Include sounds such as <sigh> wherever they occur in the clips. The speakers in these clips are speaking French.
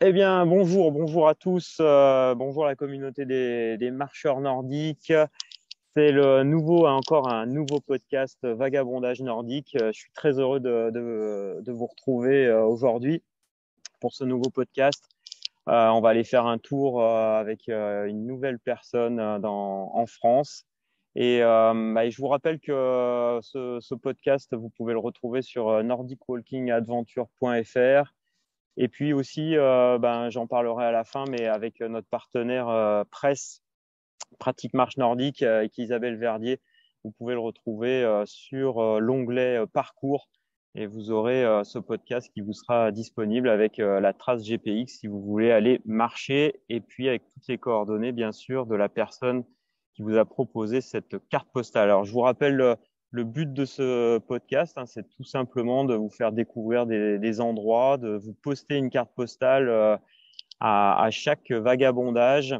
Eh bien, bonjour, bonjour à tous, euh, bonjour à la communauté des, des marcheurs nordiques. C'est le nouveau, encore un nouveau podcast euh, Vagabondage nordique. Euh, je suis très heureux de, de, de vous retrouver aujourd'hui pour ce nouveau podcast. Euh, on va aller faire un tour avec une nouvelle personne dans, en France. Et, euh, bah, je vous rappelle que ce, ce, podcast, vous pouvez le retrouver sur nordicwalkingadventure.fr et puis aussi, euh, ben, j'en parlerai à la fin, mais avec euh, notre partenaire euh, presse Pratique Marche Nordique et Isabelle Verdier, vous pouvez le retrouver sur l'onglet Parcours et vous aurez ce podcast qui vous sera disponible avec la trace GPX si vous voulez aller marcher et puis avec toutes les coordonnées bien sûr de la personne qui vous a proposé cette carte postale. Alors je vous rappelle le but de ce podcast, hein, c'est tout simplement de vous faire découvrir des, endroits, de vous poster une carte postale euh, à, chaque vagabondage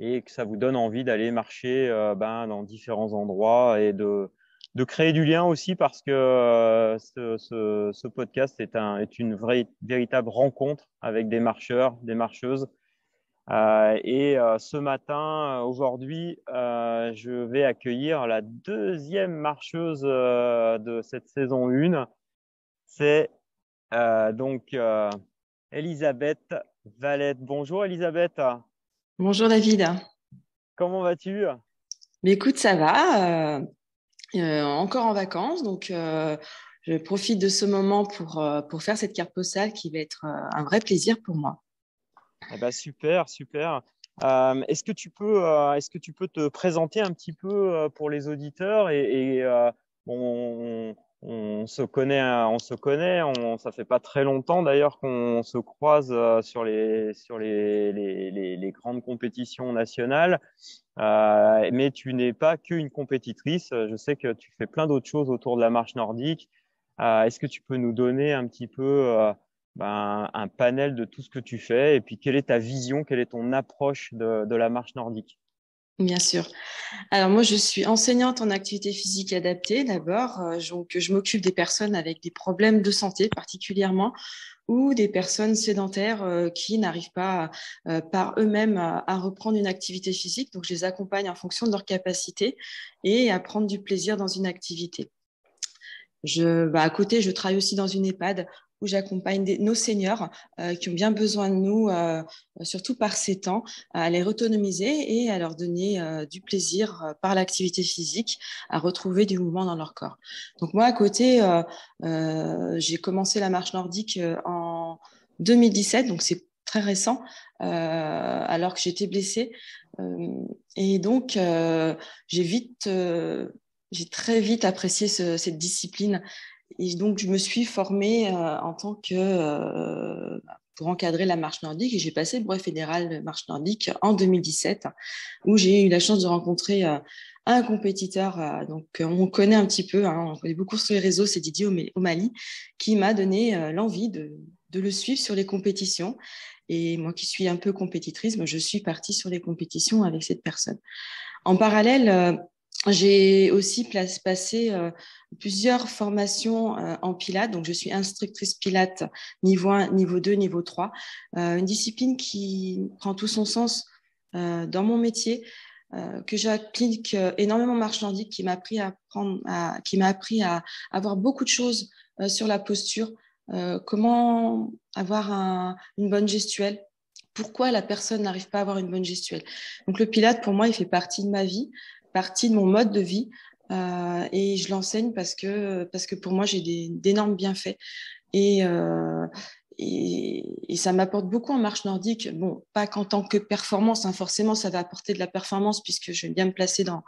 et que ça vous donne envie d'aller marcher euh, ben, dans différents endroits et de, de créer du lien aussi parce que euh, ce, ce, podcast est, est une vraie, véritable rencontre avec des marcheurs, des marcheuses euh, et euh, ce matin, euh, aujourd'hui, je vais accueillir la deuxième marcheuse de cette saison 1. C'est donc Elisabeth Valette. Bonjour Elisabeth. Bonjour David. Comment vas-tu Écoute, ça va. encore en vacances, donc je profite de ce moment pour, pour faire cette carte postale qui va être un vrai plaisir pour moi. Eh ben, super, super. Euh, euh, est-ce que tu peux, te présenter un petit peu euh, pour les auditeurs et, on, se connaît, hein, on se connaît, on, ça fait pas très longtemps d'ailleurs qu'on se croise sur les les grandes compétitions nationales. mais tu n'es pas qu'une compétitrice. Je sais que tu fais plein d'autres choses autour de la marche nordique. est-ce que tu peux nous donner un petit peu ben, un panel de tout ce que tu fais et puis quelle est ta vision, quelle est ton approche de, la marche nordique Bien sûr. Alors moi, je suis enseignante en activité physique adaptée d'abord. Euh, je m'occupe des personnes avec des problèmes de santé particulièrement ou des personnes sédentaires euh, qui n'arrivent pas euh, par eux-mêmes à, reprendre une activité physique. Donc, je les accompagne en fonction de leur capacité et à prendre du plaisir dans une activité. Bah, à côté, je travaille aussi dans une EHPAD où j'accompagne nos seigneurs euh, qui ont bien besoin de nous, euh, surtout par ces temps, à les autonomiser et à leur donner euh, du plaisir par l'activité physique, à retrouver du mouvement dans leur corps. Donc moi, à côté, j'ai commencé la marche nordique en 2017, donc c'est très récent, alors que j'étais blessée. et donc, j'ai vite j'ai très vite apprécié cette discipline et donc, je me suis formée euh, en tant que euh, pour encadrer la marche nordique et j'ai passé le brevet fédéral de marche nordique en 2017, où j'ai eu la chance de rencontrer euh, un compétiteur donc on connaît un petit peu, hein, on connaît beaucoup sur les réseaux, c'est Didier O'Malley, qui m'a donné l'envie de, de le suivre sur les compétitions. Et moi qui suis un peu compétitrice, ben, je suis partie sur les compétitions avec cette personne. En parallèle, j'ai aussi passé euh, plusieurs formations euh, en Pilates. Donc, je suis instructrice Pilates niveau 1, niveau 2, niveau 3. Euh, une discipline qui prend tout son sens dans mon métier, que j'applique énormément en marchandise, qui m'a appris à prendre, qui m'a appris à avoir beaucoup de choses sur la posture, comment avoir une bonne gestuelle, pourquoi la personne n'arrive pas à avoir une bonne gestuelle. Donc le pilate, pour moi, il fait partie de ma vie partie de mon mode de vie. Euh, et je l'enseigne parce que, parce que pour moi, j'ai d'énormes bienfaits. Euh, et, et, ça m'apporte beaucoup en marche nordique. Bon, pas qu'en tant que performance, hein, forcément, ça va apporter de la performance puisque je vais bien me placer dans,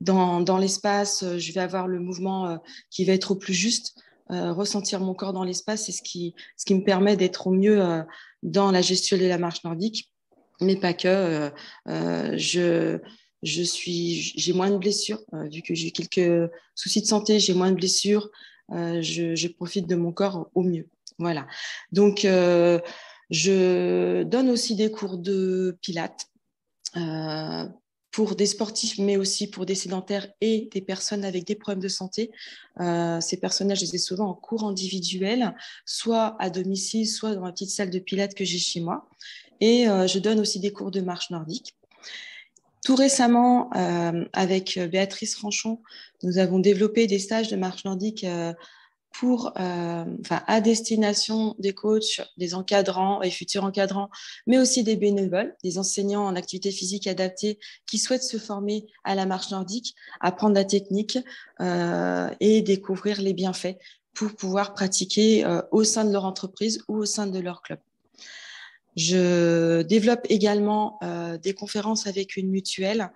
dans, dans l'espace. Euh, je vais avoir le mouvement qui va être au plus juste. ressentir mon corps dans l'espace, c'est ce qui, ce qui me permet d'être au mieux dans la gestuelle et la marche nordique, mais pas que. je, je suis, j'ai moins de blessures euh, vu que j'ai quelques soucis de santé, j'ai moins de blessures. Euh, je, profite de mon corps au mieux. Voilà. Donc euh, je donne aussi des cours de pilates pour des sportifs, mais aussi pour des sédentaires et des personnes avec des problèmes de santé. ces personnes-là, je les ai souvent en cours individuel, soit à domicile, soit dans la petite salle de pilates que j'ai chez moi. Et je donne aussi des cours de marche nordique. Tout récemment, euh, avec Béatrice Franchon, nous avons développé des stages de marche nordique euh, pour, euh, enfin, à destination des coachs, des encadrants et futurs encadrants, mais aussi des bénévoles, des enseignants en activité physique adaptée qui souhaitent se former à la marche nordique, apprendre la technique et découvrir les bienfaits pour pouvoir pratiquer au sein de leur entreprise ou au sein de leur club. Je développe également euh, des conférences avec une mutuelle,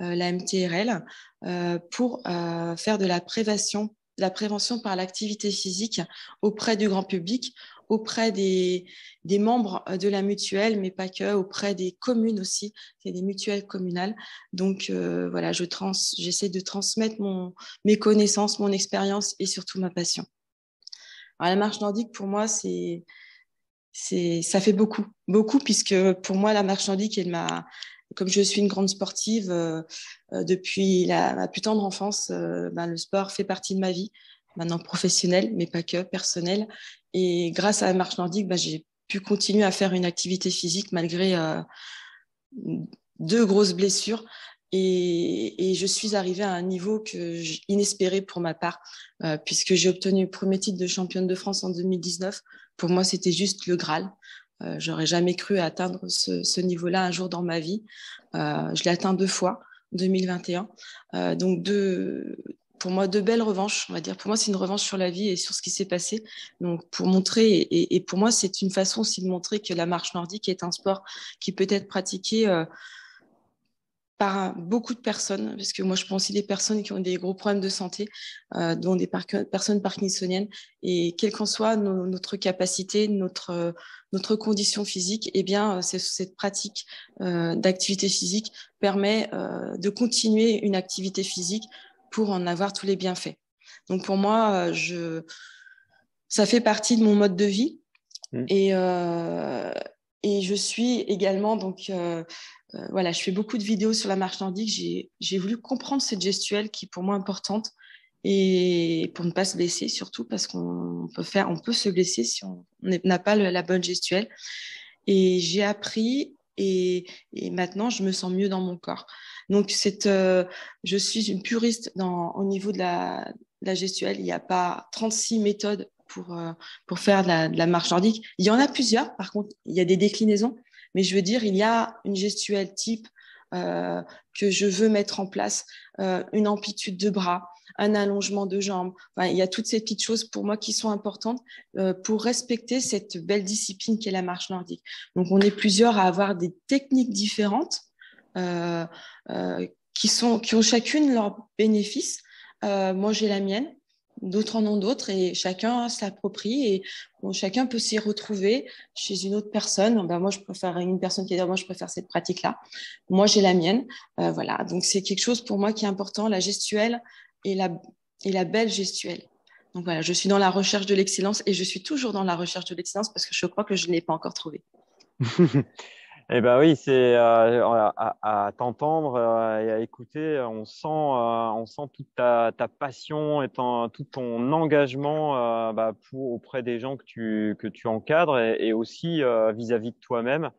euh, la MTRL, euh, pour faire de la prévention, la prévention par l'activité physique auprès du grand public, auprès des, membres de la mutuelle, mais pas que, auprès des communes aussi, c'est des mutuelles communales. Donc voilà, je j'essaie de transmettre mes connaissances, mon expérience et surtout ma passion. Alors, la marche nordique, pour moi, c'est c'est ça fait beaucoup, beaucoup puisque pour moi la marchandique elle m'a comme je suis une grande sportive euh, euh, depuis la, ma plus tendre enfance, euh, ben, le sport fait partie de ma vie, maintenant professionnelle, mais pas que, personnelle. Et grâce à la marche nordique, ben, j'ai pu continuer à faire une activité physique malgré deux grosses blessures. Et, je suis arrivée à un niveau que inespéré pour ma part, puisque j'ai obtenu le premier titre de championne de France en 2019 pour moi, c'était juste le Graal. Euh, J'aurais jamais cru atteindre ce, niveau-là un jour dans ma vie. Euh, je l'ai atteint deux fois, 2021. Euh, donc deux, pour moi, deux belles revanches, on va dire. Pour moi, c'est une revanche sur la vie et sur ce qui s'est passé. Donc pour montrer, et, et pour moi, c'est une façon aussi de montrer que la marche nordique est un sport qui peut être pratiqué euh, beaucoup de personnes, parce que moi je pense aussi des personnes qui ont des gros problèmes de santé, euh, dont des personnes parkinsoniennes, et quelle qu'en soit notre capacité, notre, notre condition physique, eh bien euh, cette pratique euh, d'activité physique permet de continuer une activité physique pour en avoir tous les bienfaits. Donc pour moi, je... ça fait partie de mon mode de vie, mmh. et, et je suis également donc euh, voilà, je fais beaucoup de vidéos sur la marche nordique. J'ai voulu comprendre cette gestuelle qui est pour moi importante et pour ne pas se blesser surtout parce qu'on peut faire, on peut se blesser si on n'a pas la bonne gestuelle. Et j'ai appris et, maintenant je me sens mieux dans mon corps. Donc euh, je suis une puriste au niveau de la, gestuelle. Il n'y a pas 36 méthodes pour, euh, faire de la marche nordique. Il y en a plusieurs, par contre, il y a des déclinaisons. Mais je veux dire, il y a une gestuelle type euh, que je veux mettre en place, euh, une amplitude de bras, un allongement de jambes. il y a toutes ces petites choses pour moi qui sont importantes euh, pour respecter cette belle discipline qu'est la marche nordique. Donc, on est plusieurs à avoir des techniques différentes qui, sont, qui ont chacune leurs bénéfices. moi, j'ai la mienne d'autres en ont d'autres et chacun s'approprie et chacun peut s'y retrouver chez une autre personne. Ben, moi, je préfère une personne qui dit moi je préfère cette pratique-là. Moi, j'ai la mienne. Euh, voilà. Donc c'est quelque chose pour moi qui est important, la gestuelle et la et la belle gestuelle. Donc voilà, je suis dans la recherche de l'excellence et je suis toujours dans la recherche de l'excellence parce que je crois que je ne l'ai pas encore trouvé <laughs> Eh ben oui, c'est euh, à, à t'entendre euh, et à écouter, on sent, euh, on sent toute ta, ta passion et tout ton engagement bah, pour, auprès des gens que tu, que tu encadres et, et aussi vis-à-vis de toi-même.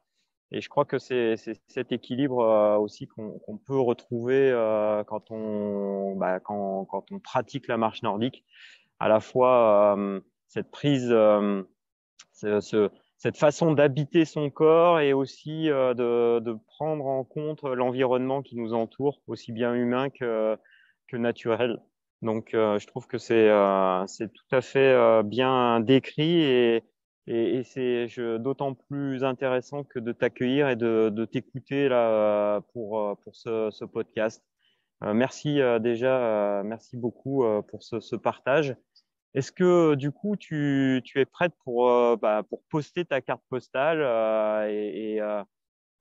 Et je crois que c'est cet équilibre aussi qu'on qu'on peut retrouver quand, on, bah, quand, quand, on pratique la marche nordique, à la fois cette prise, ce, ce cette façon d'habiter son corps et aussi euh, de, prendre en compte l'environnement qui nous entoure, aussi bien humain que, naturel. Donc, euh, je trouve que c'est euh, tout à fait bien décrit et, c'est d'autant plus intéressant que de t'accueillir et de, t'écouter pour, ce, podcast. merci déjà, merci beaucoup pour ce partage. Est-ce que du coup tu, tu es prête pour, euh, bah, pour poster ta carte postale euh, et, euh,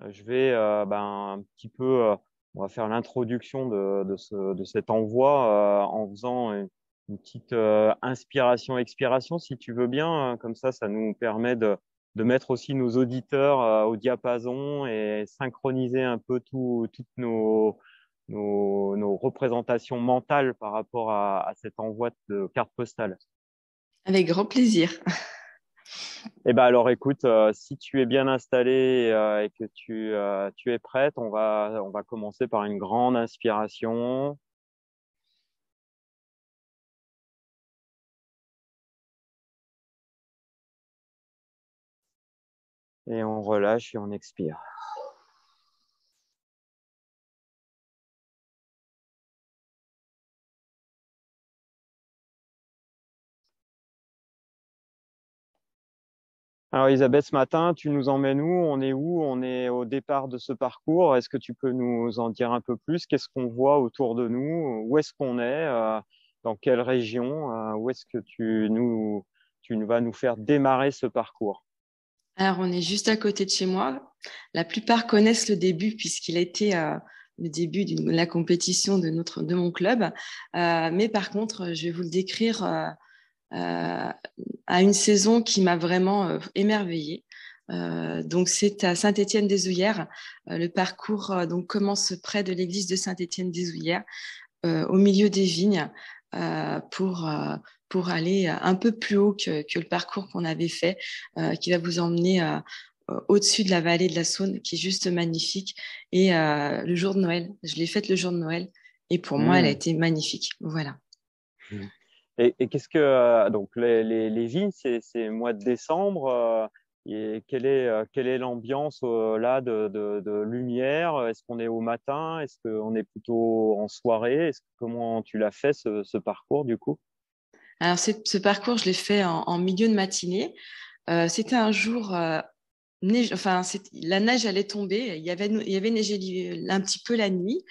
je vais bah, un petit peu, on va faire l'introduction de, de, ce, de cet envoi en faisant une, une petite inspiration-expiration si tu veux bien, comme ça ça nous permet de, de mettre aussi nos auditeurs au diapason et synchroniser un peu tout, toutes nos nos, nos, représentations mentales par rapport à, à cet envoi de cartes postales. Avec grand plaisir. Eh ben alors écoute, euh, si tu es bien installé euh, et que tu, euh, tu, es prête, on va, on va commencer par une grande inspiration. Et on relâche et on expire. Alors Isabelle, ce matin, tu nous emmènes où On est où On est au départ de ce parcours. Est-ce que tu peux nous en dire un peu plus Qu'est-ce qu'on voit autour de nous Où est-ce qu'on est, euh, Dans quelle région euh, Où est-ce que tu, nous, vas nous faire démarrer ce parcours Alors on est juste à côté de chez moi. La plupart connaissent le début puisqu'il a été euh, le début de la compétition de, notre, de mon club. mais par contre, je vais vous le décrire. Euh, à une saison qui m'a vraiment euh, émerveillée. Euh, donc c'est à Saint-Étienne des Ouillères. le parcours donc commence près de l'église de Saint-Étienne des Ouillères, au milieu des vignes, pour pour aller un peu plus haut que, le parcours qu'on avait fait, qui va vous emmener au-dessus de la vallée de la Saône, qui est juste magnifique. Et le jour de Noël, je l'ai faite le jour de Noël, et pour moi, elle a mmh. été magnifique. Voilà. Mmh. Et, qu'est-ce que euh, donc les, les, les vignes, c'est mois de décembre. Euh, et quelle est euh, quelle est l'ambiance là de, de, lumière Est-ce qu'on est au matin Est-ce qu'on est plutôt en soirée comment tu l'as fait ce, parcours du coup Alors ce, parcours, je l'ai fait en, milieu de matinée. C'était un jour la neige allait tomber. Il y avait, il y avait neigé un petit peu la nuit,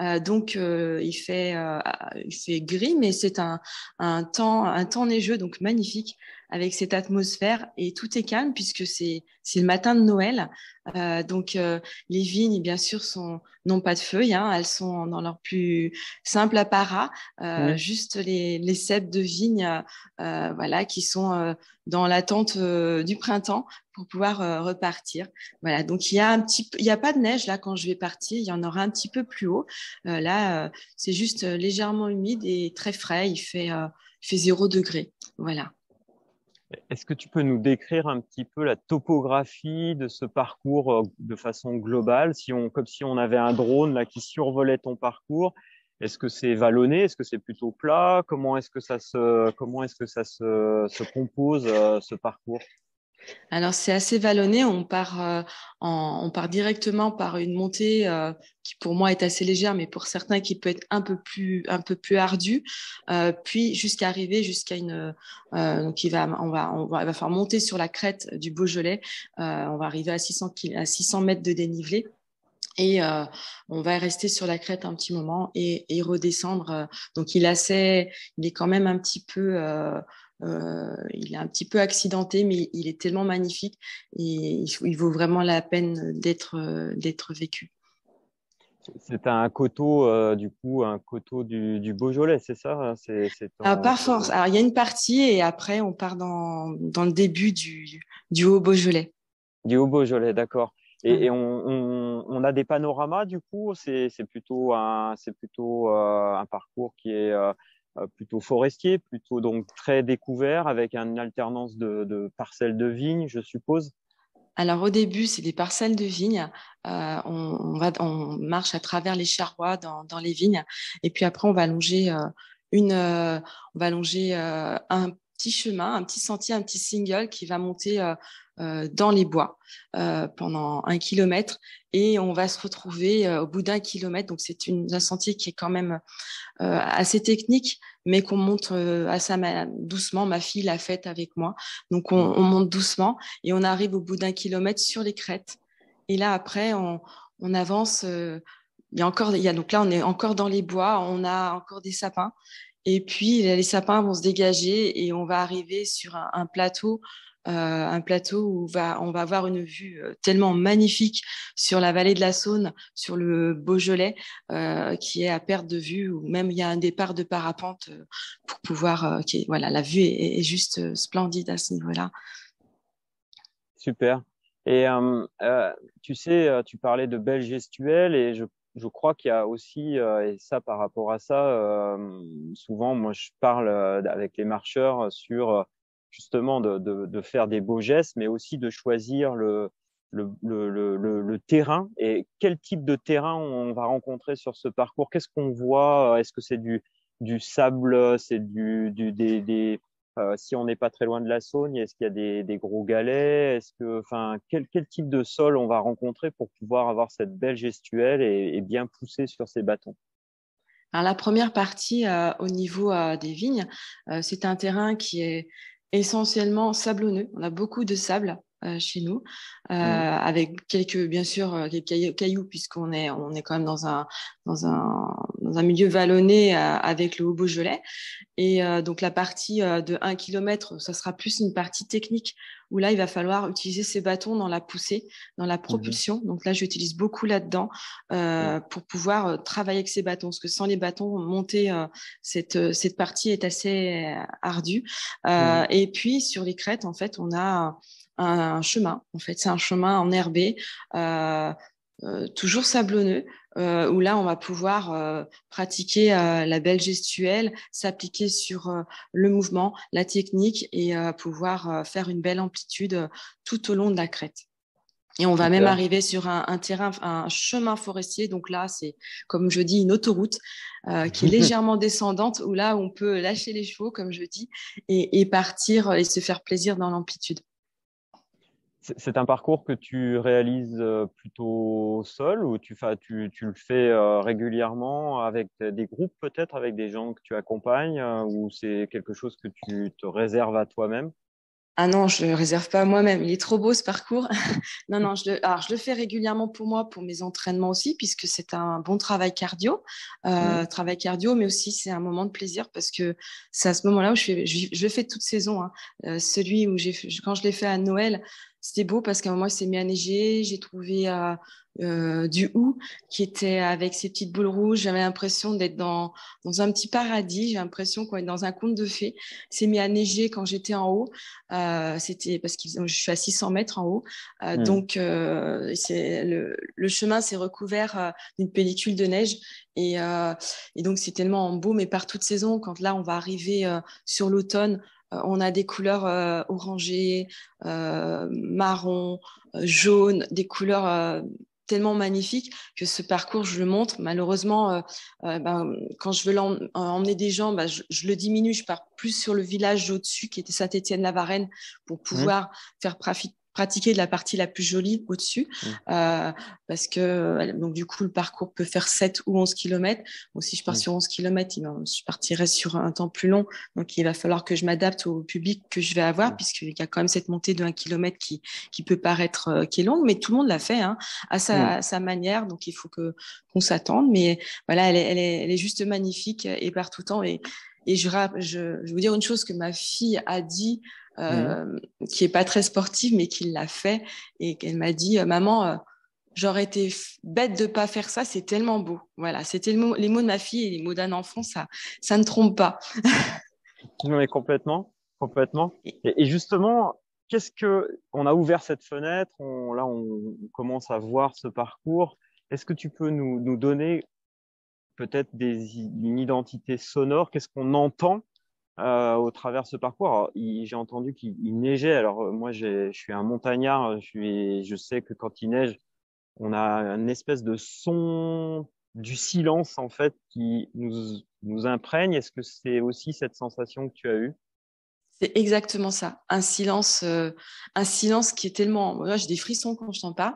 euh, donc euh, il fait, euh, il gris, mais c'est un, un temps, un temps neigeux, donc magnifique avec cette atmosphère et tout est calme puisque c'est le matin de Noël. Euh, donc euh, les vignes, bien sûr, sont n'ont pas de feuilles, hein, elles sont dans leur plus simple apparat, euh, juste les, les cèpes de vignes, euh, voilà, qui sont euh, dans l'attente du printemps pour pouvoir repartir. Voilà, donc il y a un petit, il y a pas de neige là quand je vais partir, il y en aura un petit peu plus haut. là, c'est juste légèrement humide et très frais. Il fait il fait zéro degré. Voilà. Est-ce que tu peux nous décrire un petit peu la topographie de ce parcours euh, de façon globale, si on, comme si on avait un drone là qui survolait ton parcours Est-ce que c'est vallonné Est-ce que c'est plutôt plat Comment est-ce que ça se, comment est-ce que ça se compose euh, ce parcours alors c'est assez vallonné, on part, euh, directement par une montée euh, qui pour moi est assez légère, mais pour certains qui peut être un peu plus, un peu plus ardue, euh, puis jusqu'à arriver jusqu'à une... donc il va, on, va, on va, monter sur la crête du Beaujolais, on va arriver à 600, à mètres de dénivelé. Et on va rester sur la crête un petit moment et, redescendre. Donc il, a il est quand même un petit peu euh, il est un petit peu accidenté, mais il est tellement magnifique et il, vaut vraiment la peine d'être euh, vécu. C'est un coteau, euh, du coup, un coteau du, du Beaujolais, c'est ça hein, ah, Par force. il y a une partie et après, on part dans, dans le début du, du Haut-Beaujolais. Du Haut-Beaujolais, d'accord. Et, on, on, on, a des panoramas, du coup, c'est plutôt, un, plutôt un parcours qui est euh, plutôt forestier, plutôt donc très découvert, avec une alternance de, parcelles de vignes, je suppose. Alors au début, c'est des parcelles de vignes. Euh, on, va, on marche à travers les charrois dans, les vignes, et puis après on va allonger euh, une, on va un petit chemin, un petit sentier, un petit single qui va monter euh, euh, dans les bois euh, pendant un kilomètre et on va se retrouver au bout d'un kilomètre. Donc c'est un sentier qui est quand même assez technique, mais qu'on monte assez doucement. Ma fille l'a fait avec moi, donc on, monte doucement et on arrive au bout d'un kilomètre sur les crêtes. Et là après on, avance il y a encore, il y donc là, on est encore dans les bois, on a encore des sapins et puis, les sapins vont se dégager et on va arriver sur un, plateau euh, un plateau où va, on va avoir une vue euh, tellement magnifique sur la vallée de la Saône, sur le Beaujolais, euh, qui est à perte de vue, ou même il y a un départ de parapente pour pouvoir. qui voilà, la vue est, est, juste splendide à ce niveau-là. Super. Et tu sais, tu parlais de belles gestuelles, et je je crois qu'il y a aussi, euh, et ça par rapport à ça, euh, souvent moi je parle euh, avec les marcheurs sur justement de, faire des beaux gestes, mais aussi de choisir le, le, terrain et quel type de terrain on va rencontrer sur ce parcours. Qu'est-ce qu'on voit Est-ce que c'est du, du sable C'est du, des, euh, si on n'est pas très loin de la Saône, est-ce qu'il y a des, gros galets Est-ce que, enfin, quel, type de sol on va rencontrer pour pouvoir avoir cette belle gestuelle et, bien pousser sur ces bâtons La première partie euh, au niveau euh, des vignes, c'est un terrain qui est essentiellement sablonneux. On a beaucoup de sable chez nous, mmh. avec quelques bien sûr quelques cailloux puisqu'on est on est quand même dans un dans un dans un milieu vallonné euh, avec le haut Beaujolais. Et euh, donc la partie euh, de 1 km, ça sera plus une partie technique où là, il va falloir utiliser ses bâtons dans la poussée, dans la propulsion. Mhm. Donc là, j'utilise beaucoup là-dedans pour pouvoir travailler avec ces bâtons, parce que sans les bâtons, monter cette, cette partie est assez ardue. Et puis, sur les crêtes, en fait, on a un, chemin. En fait, c'est un chemin enherbé. Euh, euh, toujours sablonneux, euh, où là, on va pouvoir euh, pratiquer euh, la belle gestuelle, s'appliquer sur le mouvement, la technique et pouvoir faire une belle amplitude tout au long de la crête. Et on va même arriver sur un, terrain, un chemin forestier. Donc là, c'est comme je dis, une autoroute qui est <laughs> légèrement descendante, où là, on peut lâcher les chevaux, comme je dis, et partir et se faire plaisir dans l'amplitude. C'est un parcours que tu réalises euh, plutôt seul ou tu, tu, tu le fais euh, régulièrement avec des groupes peut-être, avec des gens que tu accompagnes euh, ou c'est quelque chose que tu te réserves à toi-même ah non, je ne le réserve pas à moi-même. Il est trop beau ce parcours. <laughs> non, non, je le, je le fais régulièrement pour moi, pour mes entraînements aussi, puisque c'est un bon travail cardio, mmh. travail cardio, mais aussi c'est un moment de plaisir parce que c'est à ce moment-là où je, je, le fais toute saison. Hein. celui où quand je l'ai fait à Noël, c'était beau parce qu'à un moment, il s'est mis à neiger. J'ai trouvé euh, euh, du hou qui était avec ses petites boules rouges. J'avais l'impression d'être dans, un petit paradis. J'ai l'impression qu'on est dans un conte de fées. Il s'est mis à neiger quand j'étais en haut. Euh, c'était parce que je suis à 600 mètres en haut. Hmm. Donc, le, chemin s'est recouvert d'une pellicule de neige. Et, et donc, c'est tellement beau, mais par toute saison, quand là, on va arriver sur l'automne, euh, on a des couleurs euh, orangées, euh, marron, jaune, des couleurs tellement magnifiques que ce parcours, je le montre. Malheureusement, ben, quand je veux emmener des gens, ben, je, le diminue. Je pars plus sur le village au-dessus qui était Saint-Étienne-la-Varenne pour mmh. pouvoir faire profit pratiquer de la partie la plus jolie au-dessus, mmh. euh, parce que euh, donc du coup le parcours peut faire 7 ou 11 km. si je pars mmh. sur 11 km, je partirai sur un temps plus long, donc il va falloir que je m'adapte au public que je vais avoir, mmh. puisqu'il y a quand même cette montée de 1 km qui, qui peut paraître euh, qui est longue, mais tout le monde l'a fait hein, à, sa, sa, manière, donc il faut que qu'on s'attende. Mais voilà, elle est, elle, juste magnifique et par tout temps. Et, et je, je, vous dire une chose que ma fille a dit Mmh. Euh, qui est pas très sportive, mais qui l'a fait et qu'elle m'a dit, euh, maman, euh, j'aurais été bête de pas faire ça, c'est tellement beau. Voilà, c'était les mots de ma fille et les mots d'un enfant, ça, ça ne trompe pas. <laughs> non mais complètement, complètement. Et, justement, qu'est-ce que on a ouvert cette fenêtre Là, on commence à voir ce parcours. Est-ce que tu peux nous, donner peut-être une identité sonore Qu'est-ce qu'on entend euh, au travers ce parcours. J'ai entendu qu'il neigeait. Alors euh, moi, je suis un montagnard. Euh, je, sais que quand il neige, on a une espèce de son du silence en fait qui nous, nous imprègne. Est-ce que c'est aussi cette sensation que tu as eue c'est exactement ça. Un silence, euh, un silence qui est tellement. Moi, j'ai des frissons quand je t'en parle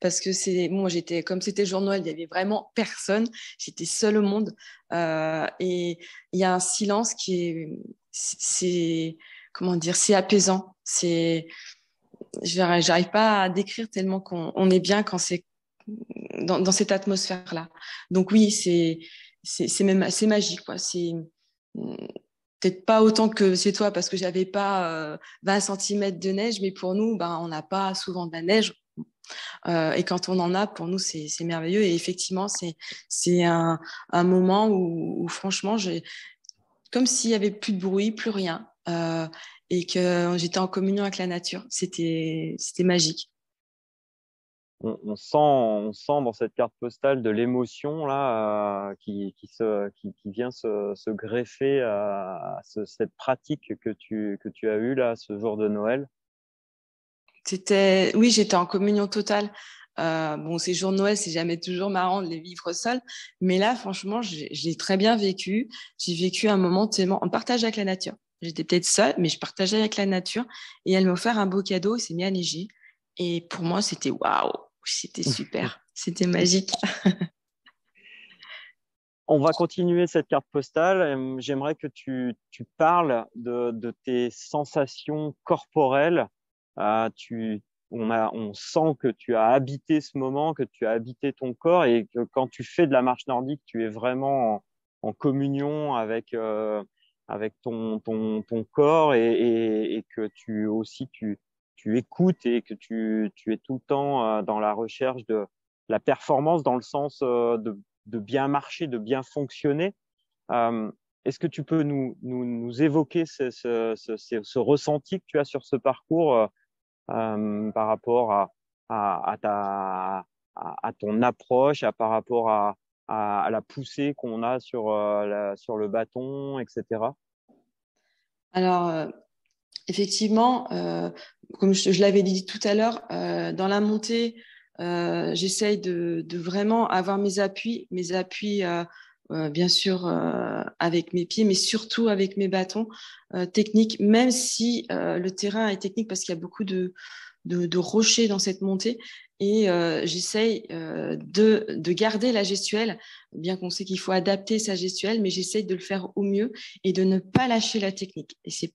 parce que c'est. Moi, j'étais comme c'était le il y avait vraiment personne. J'étais seule au monde euh, et il y a un silence qui est. C'est comment dire C'est apaisant. C'est. J'arrive pas à décrire tellement qu'on est bien quand c'est dans, dans cette atmosphère là. Donc oui, c'est c'est même c'est magique quoi. C'est peut pas autant que chez toi parce que j'avais pas 20 euh, cm de neige, mais pour nous, ben, on n'a pas souvent de la neige. Euh, et quand on en a, pour nous, c'est merveilleux. Et effectivement, c'est un, moment où, franchement, comme s'il y avait plus de bruit, plus rien, euh, et que j'étais en communion avec la nature. C'était magique on, sent, on sent dans cette carte postale de l'émotion là euh, qui, qui, vient se, greffer à, cette pratique que tu, que tu as eue là ce jour de Noël. C'était, oui, j'étais en communion totale. Euh, bon, ces jours de Noël, c'est jamais toujours marrant de les vivre seul, mais là, franchement, j'ai très bien vécu. J'ai vécu un moment tellement en partage avec la nature. J'étais peut-être seule, mais je partageais avec la nature et elle m'a offert un beau cadeau. C'est s'est mis à et pour moi, c'était waouh, c'était <laughs> super, c'était magique. <laughs> On va continuer cette carte postale. Euh, j'aimerais que tu, tu parles de, de, tes sensations corporelles. Euh, tu, on, a, on sent que tu as habité ce moment, que tu as habité ton corps et que quand tu fais de la marche nordique, tu es vraiment en, en communion avec, euh, avec ton, ton, ton corps et, et, et, que tu aussi tu, tu écoutes et que tu, tu es tout le temps euh, dans la recherche de la performance dans le sens euh, de, bien marcher, de bien fonctionner. Euh, est-ce que tu peux nous, nous, évoquer ce, ce, ressenti que tu as sur ce parcours par rapport à, à, à, ta, à, ton approche, à, par rapport à, à, la poussée qu'on a sur, sur le bâton, etc. Alors, effectivement, euh, comme je, l'avais dit tout à l'heure, euh, dans la montée, euh, j'essaye de, vraiment avoir mes appuis, mes appuis. bien sûr avec mes pieds, mais surtout avec mes bâtons techniques, même si le terrain est technique parce qu'il y a beaucoup de, rochers dans cette montée. Et j'essaye de, de garder la gestuelle, bien qu'on sait qu'il faut adapter sa gestuelle, mais j'essaye de le faire au mieux et de ne pas lâcher la technique. Et c'est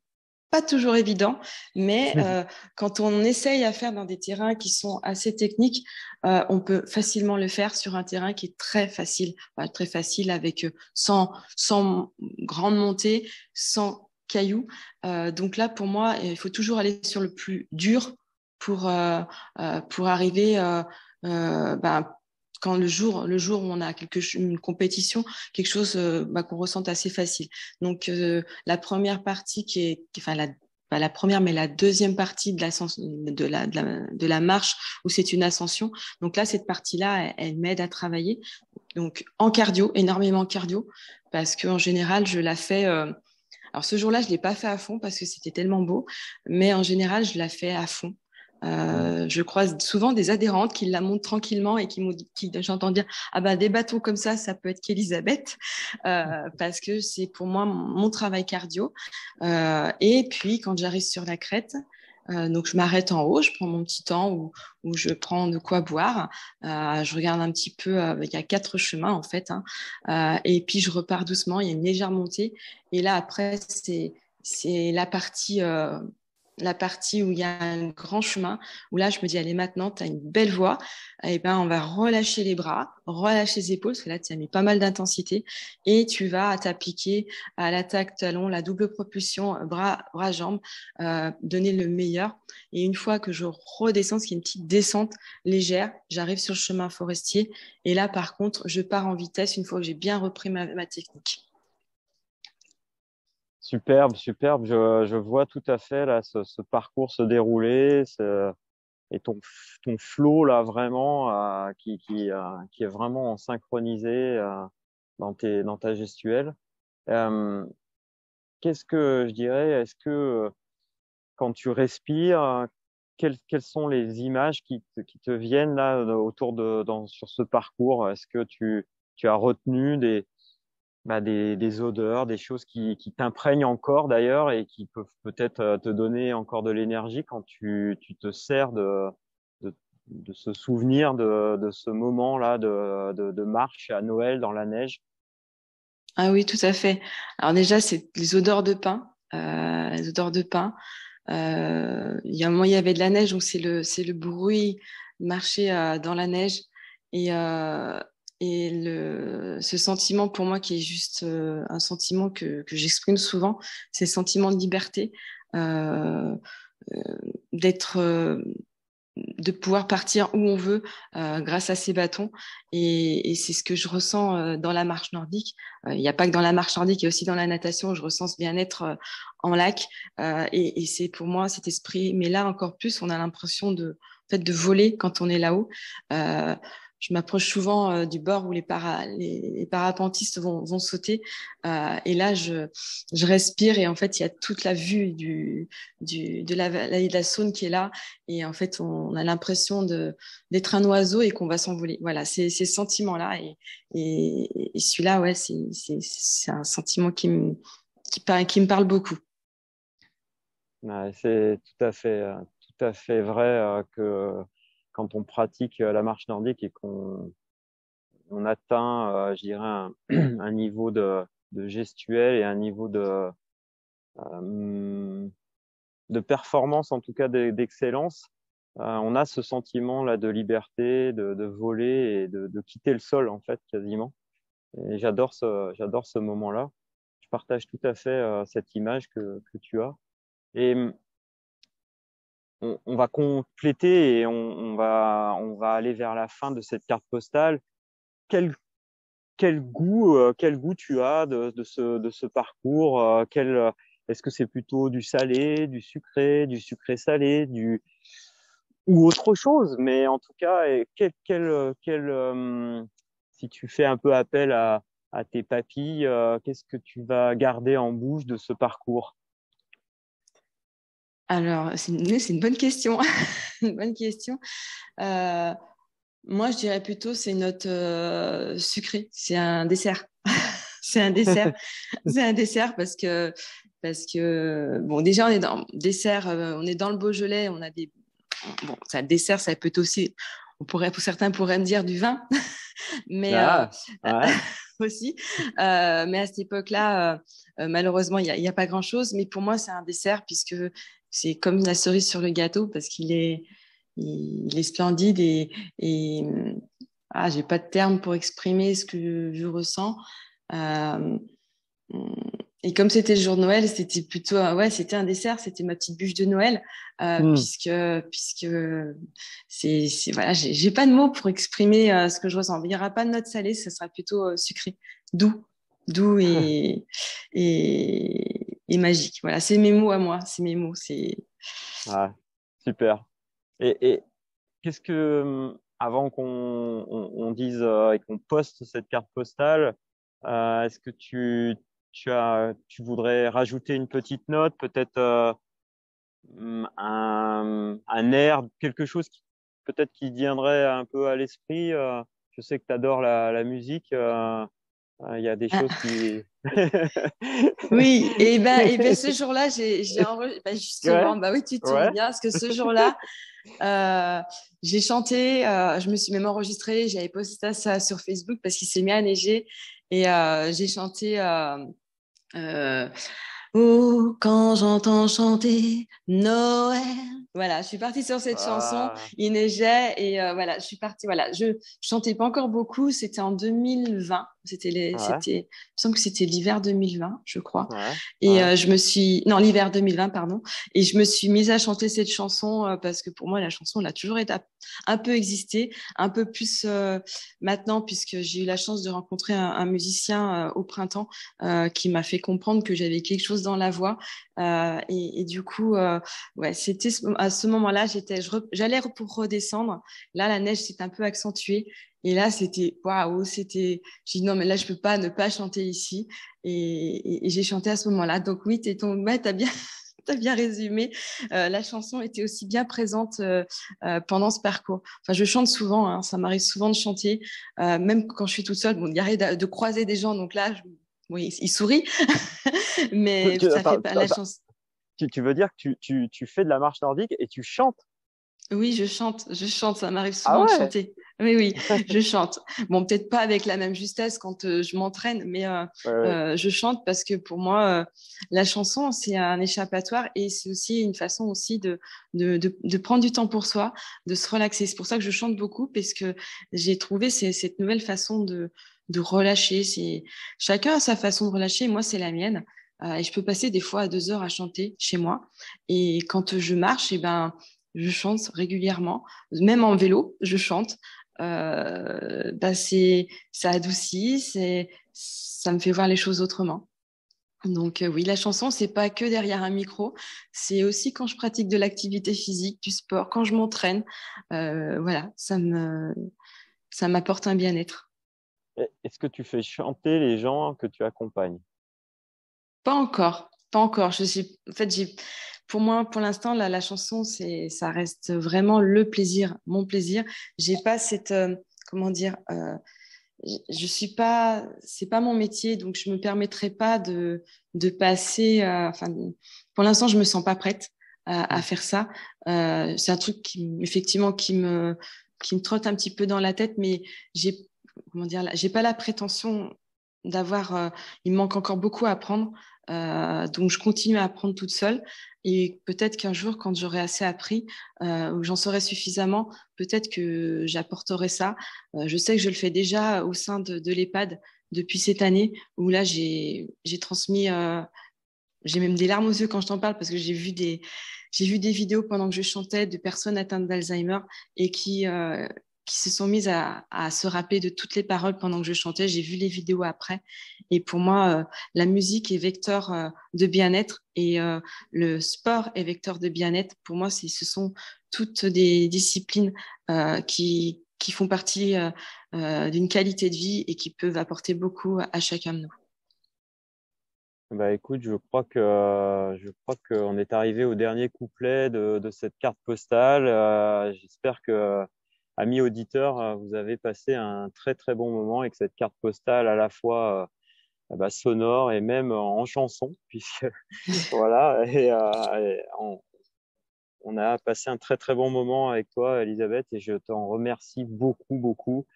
pas toujours évident, mais euh, quand on essaye à faire dans des terrains qui sont assez techniques, euh, on peut facilement le faire sur un terrain qui est très facile, très facile avec euh, sans, sans grande montée, sans cailloux. Euh, donc là, pour moi, il faut toujours aller sur le plus dur pour, euh, euh, pour arriver ben, quand le jour, le jour où on a quelque, une compétition, quelque chose euh, bah, qu'on ressent assez facile. Donc euh, la première partie qui est, enfin la pas la première, mais la deuxième partie de, la, de, de la marche où c'est une ascension. Donc là, cette partie-là, elle, m'aide à travailler. Donc en cardio, énormément cardio, parce qu'en général, je la fais. Euh, alors ce jour-là, je ne l'ai pas fait à fond parce que c'était tellement beau, mais en général, je la fais à fond. Mm. Euh, je croise souvent des adhérentes qui la montent tranquillement et qui, j'entends dire ah ben des bâtons comme ça, ça peut être qu'Elisabeth euh, mm. parce que c'est pour moi mon travail cardio. Euh, et puis quand j'arrive sur la crête, euh, donc je m'arrête en haut, je prends mon petit temps où, je prends de quoi boire. Euh, je regarde un petit peu, euh, il y a quatre chemins en fait, hein. euh, et puis je repars doucement. Il y a une légère montée, et là après c'est c'est la partie la partie où il y a un grand chemin, où là, je me dis, allez, maintenant, tu as une belle voix, eh ben, on va relâcher les bras, relâcher les épaules, parce que là, tu as mis pas mal d'intensité, et tu vas t'appliquer à l'attaque talon, la double propulsion, bras, bras, jambes, euh, donner le meilleur. Et une fois que je redescends, ce qui est une petite descente légère, j'arrive sur le chemin forestier, et là, par contre, je pars en vitesse une fois que j'ai bien repris ma technique. Superbe, superbe. Je, vois tout à fait là ce, parcours se dérouler et ton ton flow là vraiment euh, euh, qui est vraiment synchronisé euh, dans tes dans ta gestuelle. Qu'est-ce que je dirais Est-ce que quand tu respires, quelles, sont les images qui te, viennent là autour de sur ce parcours Est-ce que tu as retenu des bah, des, des, odeurs, des choses qui, qui t'imprègnent encore d'ailleurs et qui peuvent peut-être euh, te donner encore de l'énergie quand tu, tu te sers de, de, ce souvenir de, de ce moment-là de, de, marche à Noël dans la neige. Ah oui, tout à fait. Alors déjà, c'est les odeurs de pain. Euh, les odeurs de pain. Euh, il y a un moment, il y avait de la neige, donc c'est le, c'est le bruit marcher dans la neige. Et, et le, ce sentiment pour moi qui est juste euh, un sentiment que, que j'exprime souvent, c'est le sentiment de liberté, euh, euh, d'être, euh, de pouvoir partir où on veut euh, grâce à ces bâtons. Et, et c'est ce que je ressens dans la marche nordique. Il n'y a pas que dans la marche nordique, il y a aussi dans la natation, je ressens ce bien-être en lac. et, et c'est pour moi cet esprit. Mais là encore plus, on a l'impression de, en fait, de voler quand on est là-haut je m'approche souvent euh, du bord où les, para, les, parapentistes vont, sauter. Euh, et là, je, je respire et en fait, il y a toute la vue du, du, de la de la Saône qui est là. Et en fait, on, a l'impression d'être un oiseau et qu'on va s'envoler. Voilà, c'est ces sentiments-là. Et, et, celui-là, ouais, c'est un sentiment qui me, qui, qui me parle beaucoup. c'est tout à fait, euh, tout à fait vrai que quand on pratique euh, la marche nordique et qu'on on atteint, euh, je dirais, <clears throat> un, niveau de, de, gestuel et un niveau de, euh, mm, de performance, en tout cas d'excellence, on a ce sentiment-là de liberté, de, voler et de, quitter le sol, en fait, quasiment. Et j'adore ce, j'adore ce moment-là. Je partage tout à fait cette image que, que tu as. Et mm, on, va compléter et on, va, on va aller vers la fin de cette carte postale. Quel, quel goût, euh, quel goût tu as de, de, ce, de ce parcours euh, quel, euh, Est-ce que c'est plutôt du salé, du sucré, du sucré salé, du ou autre chose Mais en tout cas, quel, quel, si tu fais un peu appel à, à tes papilles, qu'est-ce que tu vas garder en bouche de ce parcours alors, c'est une, bonne question. <laughs> une bonne question. Euh, moi, je dirais plutôt c'est une note euh, sucrée, C'est un dessert. <laughs> c'est un dessert. <laughs> c'est un dessert parce que parce que bon, déjà on est dans dessert. Euh, on est dans le Beaujolais. On a des bon, ça dessert. Ça peut aussi. On pourrait, pour certains pourraient me dire du vin, mais ah, aussi. mais à cette époque-là, malheureusement, il n'y a, pas grand-chose. Mais pour moi, c'est un dessert puisque c'est comme la cerise sur le gâteau parce qu'il est, il, est splendide et, et ah, j'ai pas de terme pour exprimer ce que je, ressens. Euh, et comme c'était le jour de Noël, c'était plutôt ouais, c'était un dessert, c'était ma petite bûche de Noël, euh, hmm. puisque puisque c'est voilà, j'ai pas de mots pour exprimer euh, ce que je ressens. Il n'y aura pas de note salée, ce sera plutôt sucré, doux, doux et, <laughs> et magique. Voilà, c'est mes mots à moi, c'est mes mots. C'est ah, super. Et, et qu'est-ce que euh, avant qu'on on, dise euh, et qu'on poste cette carte postale, euh, est-ce que tu, tu, as, tu voudrais rajouter une petite note, peut-être hum, un, un, air, quelque chose qui peut-être qui viendrait un peu à l'esprit Je sais que tu adores la musique. Hein, il y a des ah. choses qui. <laughs> <laughs> oui, et ben, et ben, ce <laughs> jour-là, j'ai, enregistré. Ben justement, bah oui, tu te souviens, ah, parce que ce jour-là, euh, j'ai chanté, euh, je me suis même enregistrée, j'avais posté ça sur Facebook parce qu'il s'est mis à neiger et euh, j'ai chanté. Oh, quand j'entends chanter Noël. Voilà, je suis partie sur cette chanson. Ah. Il neigeait et voilà, je suis partie. Voilà, je, je chantais pas encore beaucoup. C'était en 2020. C'était c'était, il me semble que c'était l'hiver 2020, je crois. Et euh, je me suis, non, l'hiver 2020, pardon. Et je me suis mise à chanter cette chanson euh, parce que pour moi, la chanson, elle a toujours été un peu existé, un peu plus euh, maintenant puisque j'ai eu la chance de rencontrer un, musicien au printemps qui m'a fait comprendre que j'avais quelque chose dans la voix. Et, du coup, ouais, c'était à ce moment-là, j'étais, j'allais pour redescendre. Là, la neige s'est un peu accentuée et là, c'était waouh, c'était. J'ai dit non, mais là, je peux pas ne pas chanter ici. Et, et, j'ai chanté à ce moment-là. Donc oui, t'es ton, ouais, t'as bien. <laughs> as bien résumé. Euh, la chanson était aussi bien présente euh, euh, pendant ce parcours. Enfin, je chante souvent. Hein, ça m'arrive souvent de chanter, euh, même quand je suis toute seule. Bon, il a de, de, croiser des gens. Donc là, je... oui, ils sourient, <laughs> mais ça fait pas la chance. Tu, veux dire que tu, tu, tu fais de la marche nordique et tu chantes oui, je chante, je chante, ça m'arrive ah souvent de chanter. Oui, oui, je chante. Bon, peut-être pas avec la même justesse quand euh, je m'entraîne, mais euh, euh, je chante parce que pour moi, la chanson, c'est un échappatoire et c'est aussi une façon aussi de de, de, prendre du temps pour soi, de se relaxer. C'est pour ça que je chante beaucoup parce que j'ai trouvé cette nouvelle façon de, de relâcher. C'est Chacun a sa façon de relâcher, moi, c'est la mienne. et je peux passer des fois à deux heures à chanter chez moi. Et quand je marche, et eh ben, je chante régulièrement, même en vélo, je chante. Euh, bah c'est, ça adoucit, ça me fait voir les choses autrement. Donc euh, oui, la chanson, c'est pas que derrière un micro, c'est aussi quand je pratique de l'activité physique, du sport, quand je m'entraîne. Euh, voilà, ça me, ça m'apporte un bien-être. Est-ce que tu fais chanter les gens que tu accompagnes Pas encore pas encore. Je suis, en fait, j'ai, pour moi, pour l'instant, la, la chanson, c'est, ça reste vraiment le plaisir, mon plaisir. J'ai pas cette, euh, comment dire, euh, je suis pas, c'est pas mon métier, donc je me permettrai pas de, de passer. Euh, enfin, pour l'instant, je me sens pas prête à, à mmh. faire ça. Euh, c'est un truc qui, effectivement, qui me, qui me trotte un petit peu dans la tête, mais j'ai, comment dire, j'ai pas la prétention d'avoir, euh, il me manque encore beaucoup à apprendre, euh, donc je continue à apprendre toute seule. Et peut-être qu'un jour, quand j'aurai assez appris, euh, ou j'en saurai suffisamment, peut-être que j'apporterai ça. je sais que je le fais déjà au sein de, de l'EHPAD depuis cette année, où là j'ai transmis, j'ai même des larmes aux yeux quand je t'en parle parce que j'ai vu des j'ai vu des vidéos pendant que je chantais de personnes atteintes d'Alzheimer et qui, qui se sont mises à, se rappeler de toutes les paroles pendant que je chantais. J'ai vu les vidéos après. Et pour moi, euh, la musique est vecteur euh, de bien-être et euh, le sport est vecteur de bien-être. Pour moi, ce sont toutes des disciplines qui, qui, font partie d'une qualité de vie et qui peuvent apporter beaucoup à chacun de nous. Bah écoute, je crois que je crois qu'on est arrivé au dernier couplet de, de cette carte postale. J'espère que amis auditeurs, euh, vous avez passé un très très bon moment avec cette carte postale à la fois euh, bah, sonore et même euh, en chanson, <laughs> puisque <laughs> voilà, on, a passé un très très bon moment avec toi, Elisabeth, et je t'en remercie beaucoup beaucoup.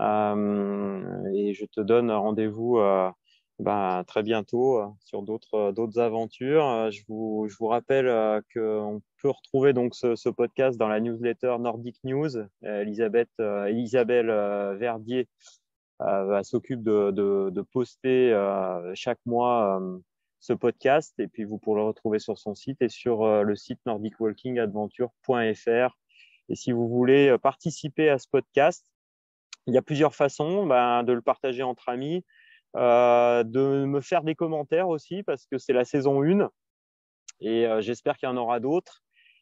et je te donne rendez-vous. Euh, ben, très bientôt euh, sur d'autres euh, aventures. Euh, je vous, je vous rappelle qu'on peut retrouver donc ce, ce, podcast dans la newsletter Nordic News. Elisabeth, Elisabelle Verdier s'occupe de, de, de, poster chaque mois ce podcast et puis vous pourrez le retrouver sur son site et sur le site nordicwalkingadventure.fr. Et si vous voulez participer à ce podcast, il y a plusieurs façons ben, de le partager entre amis euh, de me faire des commentaires aussi parce que c'est la saison 1 et euh, j'espère qu'il y en aura d'autres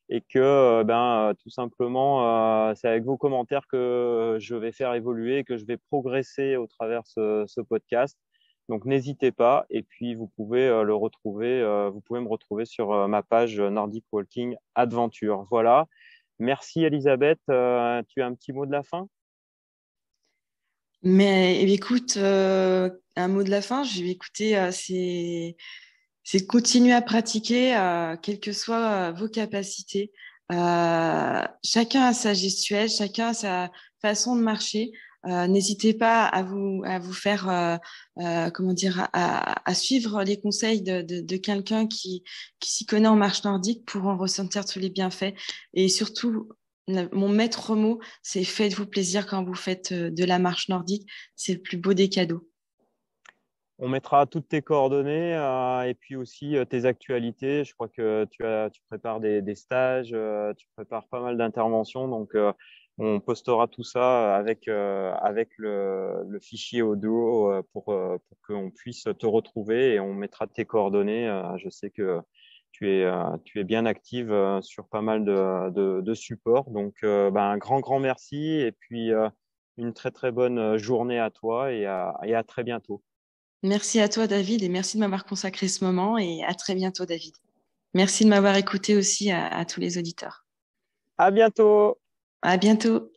et que euh, ben tout simplement c'est avec vos commentaires que je vais faire évoluer que je vais progresser au travers ce, ce podcast donc n'hésitez pas et puis vous pouvez le retrouver vous pouvez me retrouver sur ma page Nordic Walking Adventure voilà merci Elisabeth tu as un petit mot de la fin mais écoute, euh, un mot de la fin, je vais écouter, euh, c'est, c'est continuer à pratiquer, euh, quelles que soient vos capacités. chacun a sa gestuelle, chacun a sa façon de marcher. n'hésitez pas à vous à vous faire comment dire à, suivre les conseils de, de quelqu'un qui qui s'y connaît en marche nordique pour en ressentir tous les bienfaits et surtout mon maître mot, c'est faites-vous plaisir quand vous faites euh, de la marche nordique. C'est le plus beau des cadeaux. On mettra toutes tes coordonnées euh, et puis aussi euh, tes actualités. Je crois que tu, prépares des, stages, tu prépares pas mal d'interventions. Donc, on postera tout ça avec, avec le, le, fichier audio pour, pour qu'on puisse te retrouver et on mettra tes coordonnées. je sais que tu es, euh, tu es bien active euh, sur pas mal de, de, supports. Donc, euh, ben, un grand, grand merci et puis une très, très bonne journée à toi et à, très bientôt. Merci à toi, David, et merci de m'avoir consacré ce moment et à très bientôt, David. Merci de m'avoir écouté aussi à tous les auditeurs. À bientôt. À bientôt.